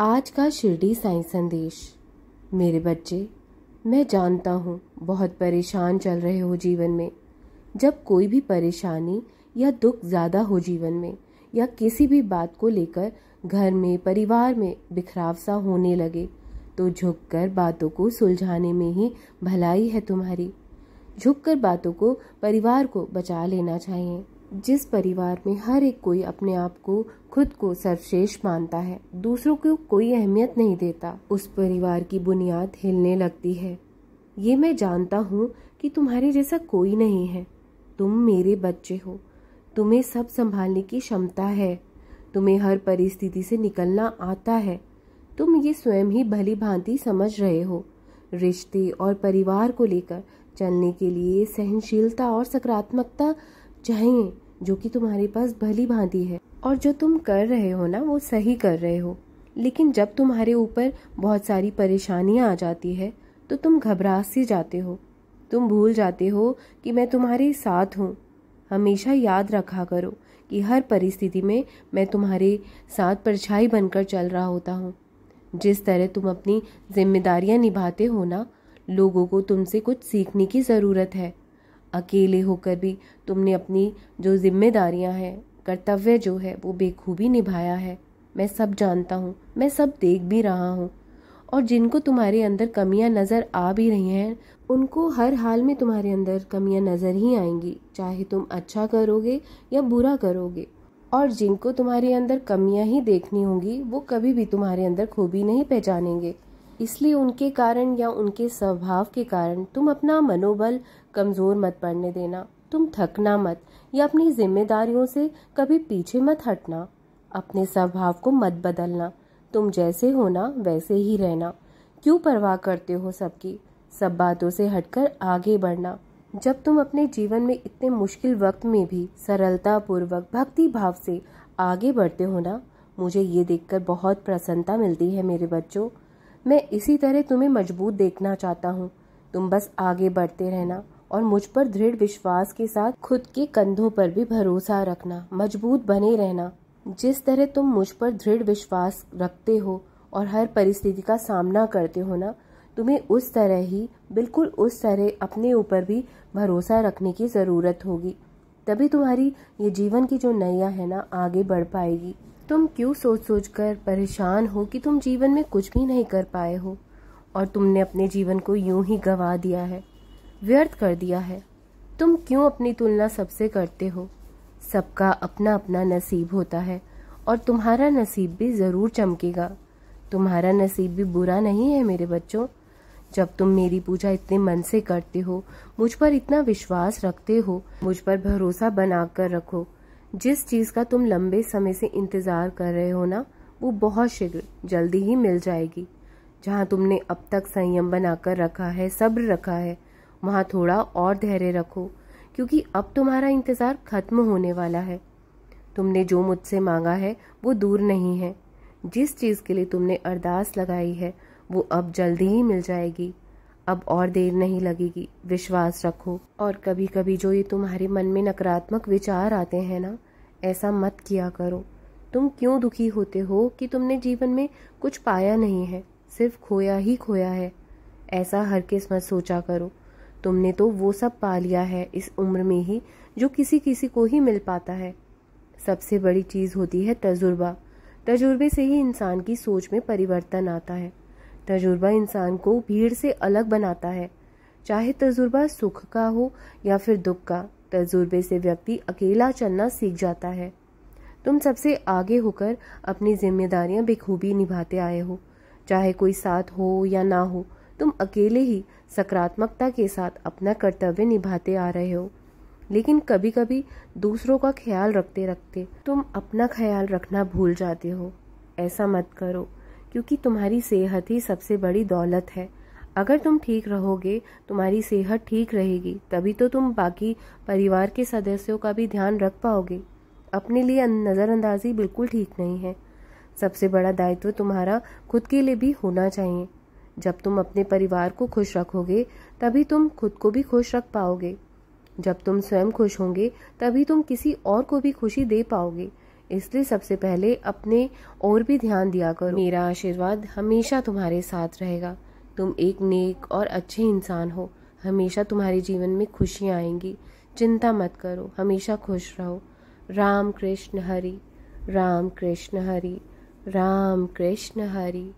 आज का शिरडी साइंस संदेश मेरे बच्चे मैं जानता हूँ बहुत परेशान चल रहे हो जीवन में जब कोई भी परेशानी या दुख ज़्यादा हो जीवन में या किसी भी बात को लेकर घर में परिवार में बिखराव सा होने लगे तो झुककर बातों को सुलझाने में ही भलाई है तुम्हारी झुककर बातों को परिवार को बचा लेना चाहिए जिस परिवार में हर एक कोई अपने आप को खुद को सर्वश्रेष्ठ मानता है दूसरों को कोई अहमियत नहीं देता उस परिवार की बुनियाद हिलने लगती है ये मैं जानता हूँ कि तुम्हारे जैसा कोई नहीं है तुम मेरे बच्चे हो तुम्हें सब संभालने की क्षमता है तुम्हें हर परिस्थिति से निकलना आता है तुम ये स्वयं ही भली भांति समझ रहे हो रिश्ते और परिवार को लेकर चलने के लिए सहनशीलता और सकारात्मकता चाहिए जो कि तुम्हारे पास भली भांति है और जो तुम कर रहे हो ना वो सही कर रहे हो लेकिन जब तुम्हारे ऊपर बहुत सारी परेशानियां आ जाती है तो तुम घबरा से जाते हो तुम भूल जाते हो कि मैं तुम्हारे साथ हूँ हमेशा याद रखा करो कि हर परिस्थिति में मैं तुम्हारे साथ परछाई बनकर चल रहा होता हूँ जिस तरह तुम अपनी जिम्मेदारियाँ निभाते हो ना लोगों को तुमसे कुछ सीखने की ज़रूरत है अकेले होकर भी तुमने अपनी जो जिम्मेदारियां हैं कर्तव्य जो है वो बेखूबी निभाया है मैं सब जानता हूँ मैं सब देख भी रहा हूँ और जिनको तुम्हारे अंदर कमियां नज़र आ भी रही हैं उनको हर हाल में तुम्हारे अंदर कमियाँ नज़र ही आएंगी चाहे तुम अच्छा करोगे या बुरा करोगे और जिनको तुम्हारे अंदर कमियाँ ही देखनी होंगी वो कभी भी तुम्हारे अंदर खूबी नहीं पहचानेंगे इसलिए उनके कारण या उनके स्वभाव के कारण तुम अपना मनोबल कमज़ोर मत पड़ने देना तुम थकना मत या अपनी जिम्मेदारियों से कभी पीछे मत हटना अपने स्वभाव को मत बदलना तुम जैसे हो ना वैसे ही रहना क्यों परवाह करते हो सबकी सब बातों से हटकर आगे बढ़ना जब तुम अपने जीवन में इतने मुश्किल वक्त में भी सरलतापूर्वक भक्ति भाव से आगे बढ़ते हो ना मुझे ये देखकर बहुत प्रसन्नता मिलती है मेरे बच्चों मैं इसी तरह तुम्हें मजबूत देखना चाहता हूँ तुम बस आगे बढ़ते रहना और मुझ पर दृढ़ विश्वास के साथ खुद के कंधों पर भी भरोसा रखना मजबूत बने रहना जिस तरह तुम मुझ पर दृढ़ विश्वास रखते हो और हर परिस्थिति का सामना करते हो ना तुम्हें उस तरह ही बिल्कुल उस तरह अपने ऊपर भी भरोसा रखने की ज़रूरत होगी तभी तुम्हारी ये जीवन की जो नैया है ना आगे बढ़ पाएगी तुम क्यों सोच सोच कर परेशान हो कि तुम जीवन में कुछ भी नहीं कर पाए हो और तुमने अपने जीवन को यूं ही गंवा दिया है व्यर्थ कर दिया है तुम क्यों अपनी तुलना सबसे करते हो सबका अपना अपना नसीब होता है और तुम्हारा नसीब भी ज़रूर चमकेगा तुम्हारा नसीब भी बुरा नहीं है मेरे बच्चों जब तुम मेरी पूजा इतने मन से करते हो मुझ पर इतना विश्वास रखते हो मुझ पर भरोसा बनाकर रखो जिस चीज़ का तुम लंबे समय से इंतज़ार कर रहे हो ना वो बहुत शीघ्र जल्दी ही मिल जाएगी जहाँ तुमने अब तक संयम बनाकर रखा है सब्र रखा है वहाँ थोड़ा और धैर्य रखो क्योंकि अब तुम्हारा इंतज़ार खत्म होने वाला है तुमने जो मुझसे मांगा है वो दूर नहीं है जिस चीज़ के लिए तुमने अरदास लगाई है वो अब जल्दी ही मिल जाएगी अब और देर नहीं लगेगी विश्वास रखो और कभी कभी जो ये तुम्हारे मन में नकारात्मक विचार आते हैं ना ऐसा मत किया करो तुम क्यों दुखी होते हो कि तुमने जीवन में कुछ पाया नहीं है सिर्फ खोया ही खोया है ऐसा हर किस मत सोचा करो तुमने तो वो सब पा लिया है इस उम्र में ही जो किसी किसी को ही मिल पाता है सबसे बड़ी चीज़ होती है तजुर्बा तजुर्बे से ही इंसान की सोच में परिवर्तन आता है तजुर्बा इंसान को भीड़ से अलग बनाता है चाहे तजुर्बा सुख का हो या फिर दुख का तजुर्बे से व्यक्ति अकेला चलना सीख जाता है तुम सबसे आगे होकर अपनी जिम्मेदारियां बेखूबी निभाते आए हो चाहे कोई साथ हो या ना हो तुम अकेले ही सकारात्मकता के साथ अपना कर्तव्य निभाते आ रहे हो लेकिन कभी कभी दूसरों का ख्याल रखते रखते तुम अपना ख्याल रखना भूल जाते हो ऐसा मत करो क्योंकि तुम्हारी सेहत ही सबसे बड़ी दौलत है अगर तुम ठीक रहोगे तुम्हारी सेहत ठीक रहेगी तभी तो तुम बाकी परिवार के सदस्यों का भी ध्यान रख पाओगे अपने लिए नज़रअंदाजी बिल्कुल ठीक नहीं है सबसे बड़ा दायित्व तुम्हारा खुद के लिए भी होना चाहिए जब तुम अपने परिवार को खुश रखोगे तभी तुम खुद को भी खुश रख पाओगे जब तुम स्वयं खुश होंगे तभी तुम किसी और को भी खुशी दे पाओगे इसलिए सबसे पहले अपने और भी ध्यान दिया करो मेरा आशीर्वाद हमेशा तुम्हारे साथ रहेगा तुम एक नेक और अच्छे इंसान हो हमेशा तुम्हारे जीवन में खुशियाँ आएंगी चिंता मत करो हमेशा खुश रहो राम कृष्ण हरि राम कृष्ण हरि राम कृष्ण हरि